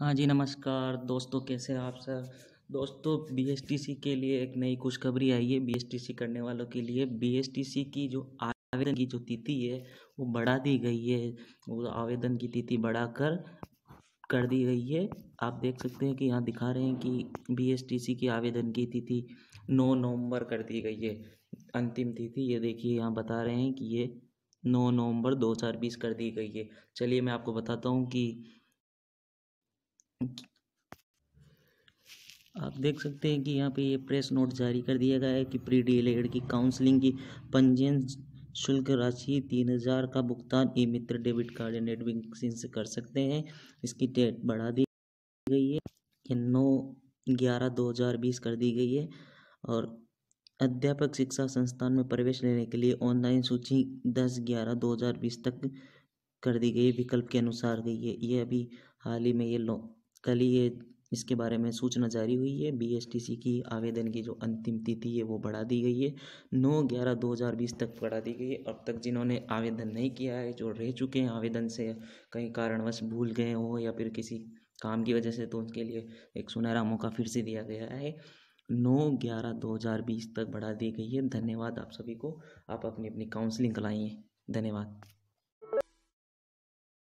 हाँ जी नमस्कार दोस्तों कैसे हैं आप सर दोस्तों बीएसटीसी के लिए एक नई खुशखबरी आई है बीएसटीसी करने वालों के लिए बीएसटीसी की जो आवेदन की जो तिथि है वो बढ़ा दी गई है वो आवेदन की तिथि बढ़ाकर कर दी गई है आप देख सकते हैं कि यहाँ दिखा रहे हैं कि बीएसटीसी की आवेदन की तिथि नौ नवंबर कर दी गई है अंतिम तिथि ये देखिए यहाँ बता रहे हैं कि ये नौ नवंबर बीस कर दी गई है चलिए मैं आपको बताता हूँ कि आप देख सकते हैं कि यहाँ पे ये प्रेस नोट जारी कर दिया गया है कि प्री डी एड की काउंसलिंग की पंजीयन शुल्क राशि तीन हज़ार का भुगतान ई मित्र डेबिट कार्ड या नेट बैंकिंग से कर सकते हैं इसकी डेट बढ़ा दी गई है कि नौ ग्यारह दो हज़ार बीस कर दी गई है और अध्यापक शिक्षा संस्थान में प्रवेश लेने के लिए ऑनलाइन सूची दस ग्यारह दो हज़ार बीस तक कर दी गई विकल्प के अनुसार गई है ये अभी हाल ही में ये लॉ कल ही ये इसके बारे में सूचना जारी हुई है बीएसटीसी की आवेदन की जो अंतिम तिथि है वो बढ़ा दी गई है नौ ग्यारह दो हज़ार बीस तक बढ़ा दी गई है अब तक जिन्होंने आवेदन नहीं किया है जो रह चुके हैं आवेदन से कहीं कारणवश भूल गए हो या फिर किसी काम की वजह से तो उनके लिए एक सुनहरा मौका फिर से दिया गया है नौ ग्यारह दो हज़ार बीस तक बढ़ा दी गई है धन्यवाद आप सभी को आप अपनी अपनी काउंसलिंग कराइए धन्यवाद